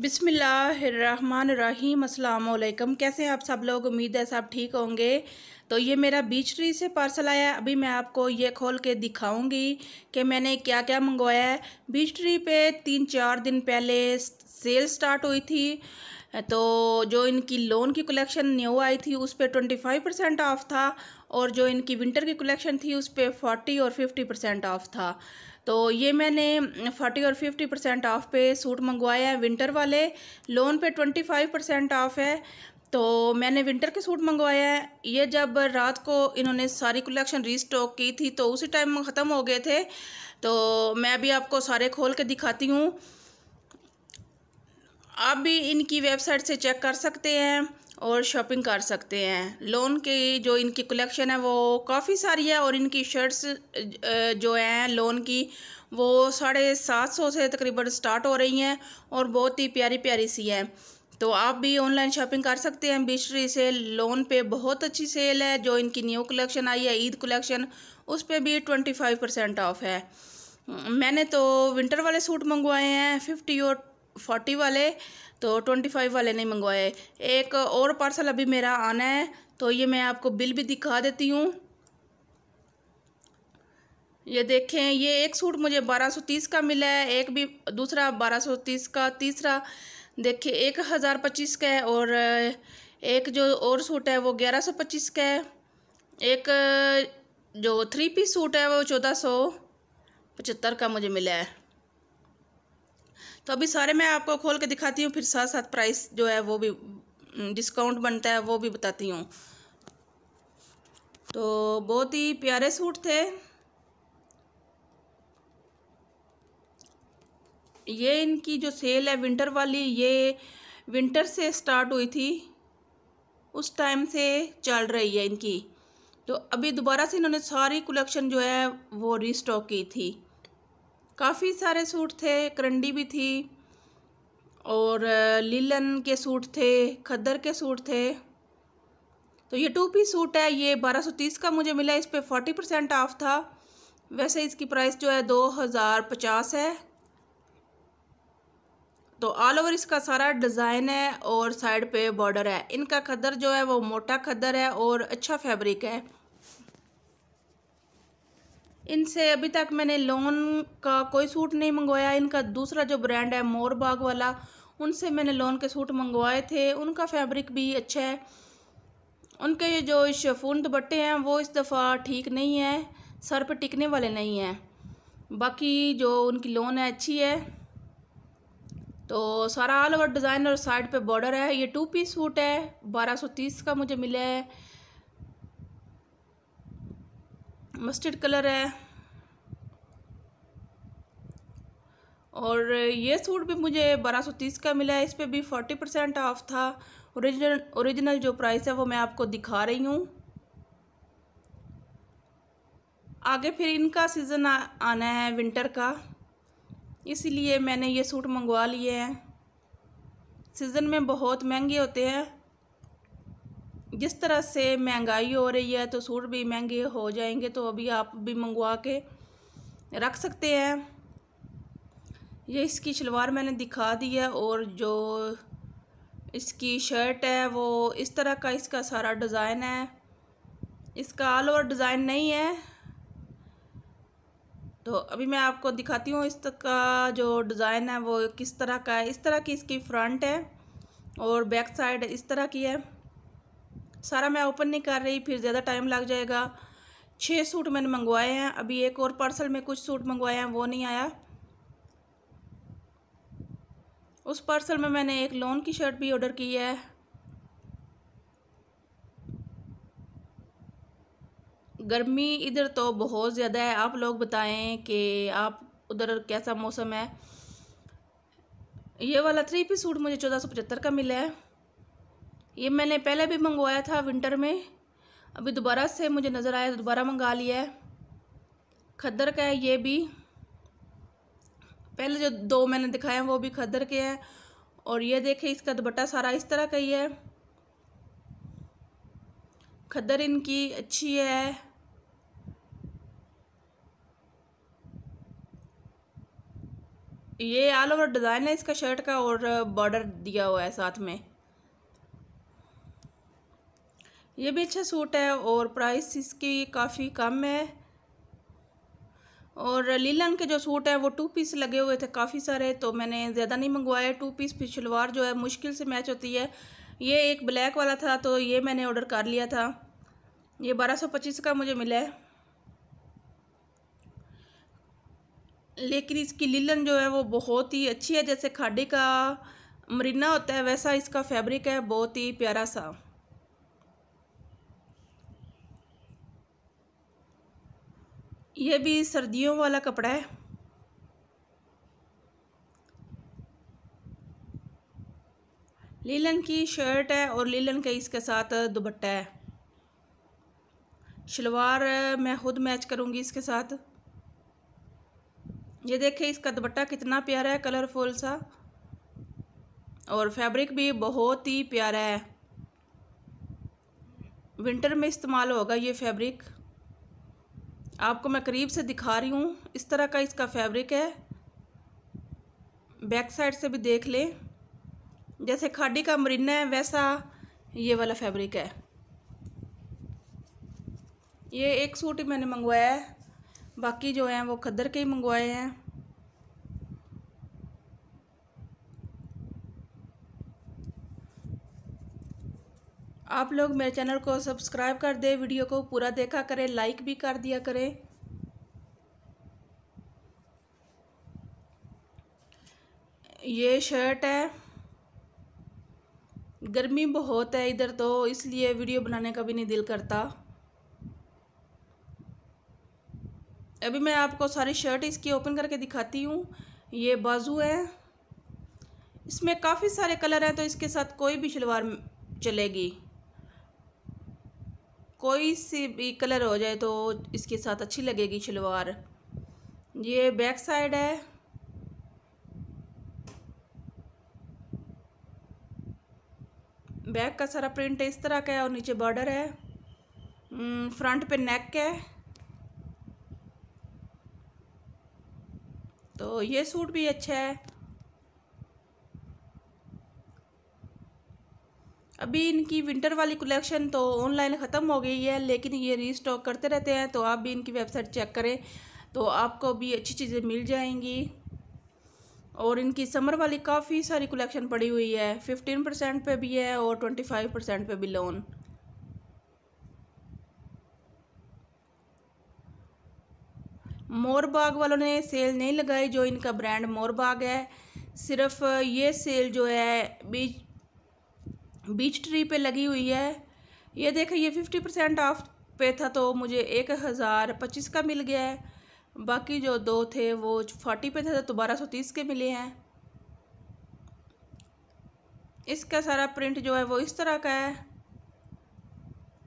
बिसमीम अल्लाम कैसे हैं आप सब लोग उम्मीद है सब ठीक होंगे तो ये मेरा बीच ट्री से पार्सल आया अभी मैं आपको ये खोल के दिखाऊंगी कि मैंने क्या क्या मंगवाया है बीच ट्री पे तीन चार दिन पहले सेल स्टार्ट हुई थी तो जो इनकी लोन की कलेक्शन न्यू आई थी उस पर ट्वेंटी फाइव परसेंट ऑफ था और जो इनकी विंटर की कलेक्शन थी उस पर फोर्टी और फिफ्टी परसेंट ऑफ था तो ये मैंने फोर्टी और फिफ्टी परसेंट ऑफ़ पे सूट मंगवाए हैं विंटर वाले लोन पे ट्वेंटी फाइव परसेंट ऑफ़ है तो मैंने विंटर के सूट मंगवाए हैं ये जब रात को इन्होंने सारी कलेक्शन रीस्टॉक की थी तो उसी टाइम ख़त्म हो गए थे तो मैं भी आपको सारे खोल के दिखाती हूँ आप भी इनकी वेबसाइट से चेक कर सकते हैं और शॉपिंग कर सकते हैं लोन की जो इनकी कलेक्शन है वो काफ़ी सारी है और इनकी शर्ट्स जो हैं लोन की वो साढ़े सात सौ से तकरीबन स्टार्ट हो रही हैं और बहुत ही प्यारी प्यारी सी हैं तो आप भी ऑनलाइन शॉपिंग कर सकते हैं बीसरी से लोन पे बहुत अच्छी सेल है जो इनकी न्यू कलेक्शन आई है ईद कलेक्शन उस पर भी ट्वेंटी फाइव परसेंट ऑफ है मैंने तो विंटर वाले सूट मंगवाए हैं फिफ्टी और फोर्टी वाले तो ट्वेंटी फाइव वाले नहीं मंगवाए एक और पार्सल अभी मेरा आना है तो ये मैं आपको बिल भी दिखा देती हूँ ये देखें ये एक सूट मुझे बारह सौ तीस का मिला है एक भी दूसरा बारह सौ तीस का तीसरा देखिए एक हज़ार पच्चीस का है और एक जो और सूट है वो ग्यारह सौ पच्चीस का है एक जो थ्री पीस सूट है वो चौदह सौ पचहत्तर का मुझे मिला है तो अभी सारे मैं आपको खोल के दिखाती हूँ फिर साथ साथ प्राइस जो है वो भी डिस्काउंट बनता है वो भी बताती हूँ तो बहुत ही प्यारे सूट थे ये इनकी जो सेल है विंटर वाली ये विंटर से स्टार्ट हुई थी उस टाइम से चल रही है इनकी तो अभी दोबारा से इन्होंने सारी कलेक्शन जो है वो रीस्टॉक की थी काफ़ी सारे सूट थे करंडी भी थी और लीलन के सूट थे खद्दर के सूट थे तो ये टू पीस सूट है ये 1230 का मुझे मिला इस पर फोर्टी परसेंट ऑफ था वैसे इसकी प्राइस जो है दो हज़ार पचास है तो ऑल ओवर इसका सारा डिज़ाइन है और साइड पे बॉर्डर है इनका खदर जो है वो मोटा खदर है और अच्छा फैब्रिक है इनसे अभी तक मैंने लोन का कोई सूट नहीं मंगवाया इनका दूसरा जो ब्रांड है मोर बाग वाला उनसे मैंने लोन के सूट मंगवाए थे उनका फैब्रिक भी अच्छा है उनके जो शफून दुपट्टे हैं वो इस दफ़ा ठीक नहीं है सर पर टिकने वाले नहीं हैं बाकी जो उनकी लोन है अच्छी है तो सारा ऑल ओवर डिज़ाइन और साइड पे बॉर्डर है ये टू पीस सूट है बारह सौ तीस का मुझे मिला है मस्टर्ड कलर है और ये सूट भी मुझे 1230 का मिला है इस पर भी 40 परसेंट ऑफ था ओरिजिनल ओरिजिनल जो प्राइस है वो मैं आपको दिखा रही हूँ आगे फिर इनका सीज़न आना है विंटर का इसीलिए मैंने ये सूट मंगवा लिए हैं सीज़न में बहुत महंगे होते हैं जिस तरह से महंगाई हो रही है तो सूट भी महंगे हो जाएंगे तो अभी आप भी मंगवा के रख सकते हैं ये इसकी शलवार मैंने दिखा दी है और जो इसकी शर्ट है वो इस तरह का इसका सारा डिज़ाइन है इसका ऑल ओवर डिज़ाइन नहीं है तो अभी मैं आपको दिखाती हूँ इस तक का जो डिज़ाइन है वो किस तरह का है इस तरह की इसकी फ्रंट है और बैक साइड इस तरह की है सारा मैं ओपन नहीं कर रही फिर ज़्यादा टाइम लग जाएगा छः सूट मैंने मंगवाए हैं अभी एक और पार्सल में कुछ सूट मंगवाए हैं वो नहीं आया उस पार्सल में मैंने एक लोन की शर्ट भी ऑर्डर की है गर्मी इधर तो बहुत ज़्यादा है आप लोग बताएं कि आप उधर कैसा मौसम है ये वाला थ्री पीस सूट मुझे चौदह सौ पचहत्तर का मिला है ये मैंने पहले भी मंगवाया था विंटर में अभी दोबारा से मुझे नज़र आया तो दोबारा मंगा लिया है खद्दर का है ये भी पहले जो दो मैंने दिखाए हैं वो भी खद्दर के हैं और ये देखें इसका दुपट्टा सारा इस तरह का ही है खद्दर इनकी अच्छी है ये ऑल ओवर डिज़ाइन है इसका शर्ट का और बॉर्डर दिया हुआ है साथ में ये भी अच्छा सूट है और प्राइस इसकी काफ़ी कम है और लीलन के जो सूट है वो टू पीस लगे हुए थे काफ़ी सारे तो मैंने ज़्यादा नहीं मंगवाए टू पीस फिर शलवार जो है मुश्किल से मैच होती है ये एक ब्लैक वाला था तो ये मैंने ऑर्डर कर लिया था ये बारह सौ पच्चीस का मुझे मिला है लेकिन इसकी लीलन जो है वो बहुत ही अच्छी है जैसे खाड़ी का मरीना होता है वैसा इसका फैब्रिक है बहुत ही प्यारा सा ये भी सर्दियों वाला कपड़ा है लीलन की शर्ट है और लीलन का इसके साथ दुपट्टा है शलवार मैं खुद मैच करूँगी इसके साथ ये देखे इसका दुपट्टा कितना प्यारा है कलरफुल सा और फैब्रिक भी बहुत ही प्यारा है विंटर में इस्तेमाल होगा ये फैब्रिक आपको मैं करीब से दिखा रही हूँ इस तरह का इसका फैब्रिक है बैक साइड से भी देख लें जैसे खाडी का मरीना है वैसा ये वाला फैब्रिक है ये एक सूट ही मैंने मंगवाया है बाकी जो हैं वो खद्दर के ही मंगवाए हैं आप लोग मेरे चैनल को सब्सक्राइब कर दें वीडियो को पूरा देखा करें लाइक भी कर दिया करें ये शर्ट है गर्मी बहुत है इधर तो इसलिए वीडियो बनाने का भी नहीं दिल करता अभी मैं आपको सारी शर्ट इसकी ओपन करके दिखाती हूँ ये बाजू है इसमें काफ़ी सारे कलर हैं तो इसके साथ कोई भी शलवार चलेगी कोई सी भी कलर हो जाए तो इसके साथ अच्छी लगेगी शलवार ये बैक साइड है बैक का सारा प्रिंट इस तरह का है और नीचे बॉर्डर है हम्म, फ्रंट पे नेक है तो ये सूट भी अच्छा है अभी इनकी विंटर वाली कलेक्शन तो ऑनलाइन ख़त्म हो गई है लेकिन ये रीस्टॉक करते रहते हैं तो आप भी इनकी वेबसाइट चेक करें तो आपको भी अच्छी चीज़ें मिल जाएंगी और इनकी समर वाली काफ़ी सारी कलेक्शन पड़ी हुई है फिफ्टीन परसेंट पर भी है और ट्वेंटी फाइव परसेंट पर भी लोन मोरबाग वालों ने सेल नहीं लगाई जो इनका ब्रांड मोरबाग है सिर्फ ये सेल जो है बीच बीच ट्री पे लगी हुई है ये देखें ये फिफ्टी परसेंट ऑफ पे था तो मुझे एक हज़ार पच्चीस का मिल गया है बाकी जो दो थे वो फोर्टी पे थे तो बारह सौ तीस के मिले हैं इसका सारा प्रिंट जो है वो इस तरह का है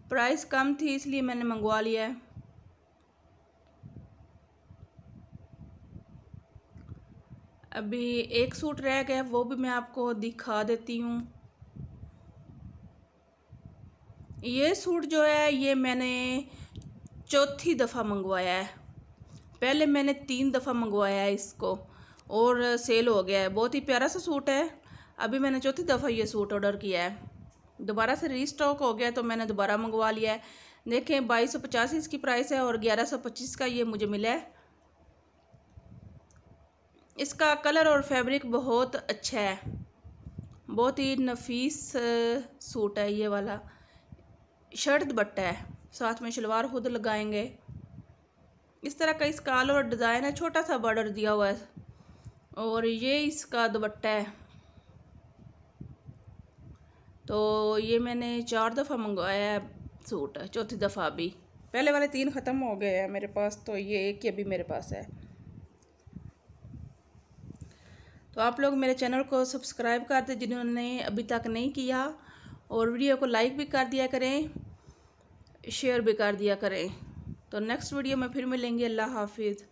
प्राइस कम थी इसलिए मैंने मंगवा लिया है अभी एक सूट रह गया वो भी मैं आपको दिखा देती हूँ ये सूट जो है ये मैंने चौथी दफ़ा मंगवाया है पहले मैंने तीन दफ़ा मंगवाया है इसको और सेल हो गया है बहुत ही प्यारा सा सूट है अभी मैंने चौथी दफ़ा ये सूट ऑर्डर किया है दोबारा से रीस्टॉक हो गया तो मैंने दोबारा मंगवा लिया है देखें बाईस सौ पचास इसकी प्राइस है और ग्यारह सौ पच्चीस का ये मुझे मिला है इसका कलर और फैब्रिक बहुत अच्छा है बहुत ही नफीस सूट है ये वाला शर्ट दुपट्टा है साथ में शलवार खुद लगाएंगे इस तरह का इसकाल और डिज़ाइन है छोटा सा बॉर्डर दिया हुआ है और ये इसका दुपट्टा है तो ये मैंने चार दफ़ा मंगवाया है सूट चौथी दफ़ा भी पहले वाले तीन ख़त्म हो गए हैं मेरे पास तो ये एक ही अभी मेरे पास है तो आप लोग मेरे चैनल को सब्सक्राइब कर दें जिन्होंने अभी तक नहीं किया और वीडियो को लाइक भी कर दिया करें शेयर भी कर दिया करें तो नेक्स्ट वीडियो में फिर मिलेंगे अल्लाह हाफिज़